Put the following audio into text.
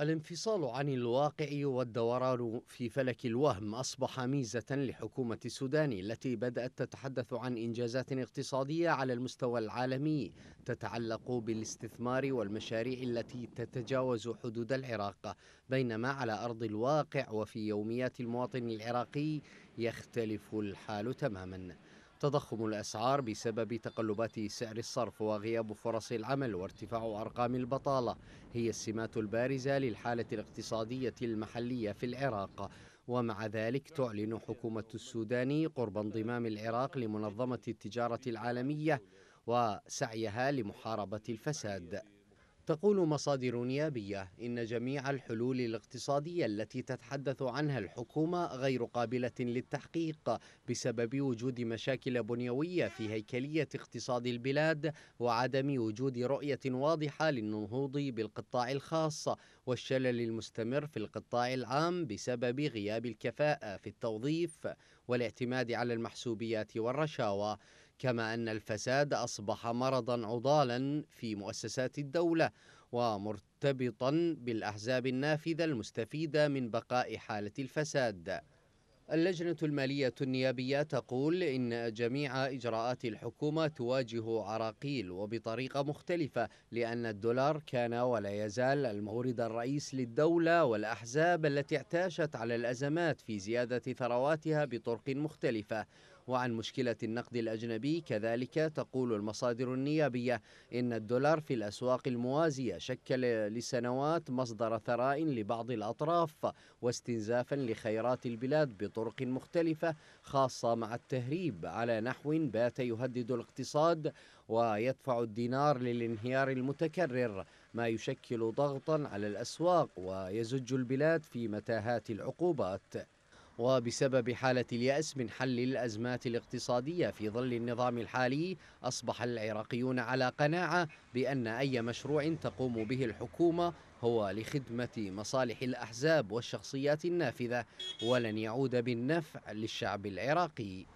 الانفصال عن الواقع والدوران في فلك الوهم أصبح ميزة لحكومة السودان التي بدأت تتحدث عن إنجازات اقتصادية على المستوى العالمي تتعلق بالاستثمار والمشاريع التي تتجاوز حدود العراق بينما على أرض الواقع وفي يوميات المواطن العراقي يختلف الحال تماماً تضخم الأسعار بسبب تقلبات سعر الصرف وغياب فرص العمل وارتفاع أرقام البطالة هي السمات البارزة للحالة الاقتصادية المحلية في العراق ومع ذلك تعلن حكومة السودان قرب انضمام العراق لمنظمة التجارة العالمية وسعيها لمحاربة الفساد تقول مصادر نيابية إن جميع الحلول الاقتصادية التي تتحدث عنها الحكومة غير قابلة للتحقيق بسبب وجود مشاكل بنيوية في هيكلية اقتصاد البلاد وعدم وجود رؤية واضحة للنهوض بالقطاع الخاص والشلل المستمر في القطاع العام بسبب غياب الكفاءة في التوظيف والاعتماد على المحسوبيات والرشاوى كما أن الفساد أصبح مرضا عضالا في مؤسسات الدولة ومرتبطا بالأحزاب النافذة المستفيدة من بقاء حالة الفساد اللجنة المالية النيابية تقول إن جميع إجراءات الحكومة تواجه عراقيل وبطريقة مختلفة لأن الدولار كان ولا يزال المورد الرئيس للدولة والأحزاب التي اعتاشت على الأزمات في زيادة ثرواتها بطرق مختلفة وعن مشكلة النقد الأجنبي كذلك تقول المصادر النيابية إن الدولار في الأسواق الموازية شكل لسنوات مصدر ثراء لبعض الأطراف واستنزافا لخيرات البلاد بطرق مختلفة خاصة مع التهريب على نحو بات يهدد الاقتصاد ويدفع الدينار للانهيار المتكرر ما يشكل ضغطا على الأسواق ويزج البلاد في متاهات العقوبات وبسبب حالة اليأس من حل الأزمات الاقتصادية في ظل النظام الحالي أصبح العراقيون على قناعة بأن أي مشروع تقوم به الحكومة هو لخدمة مصالح الأحزاب والشخصيات النافذة ولن يعود بالنفع للشعب العراقي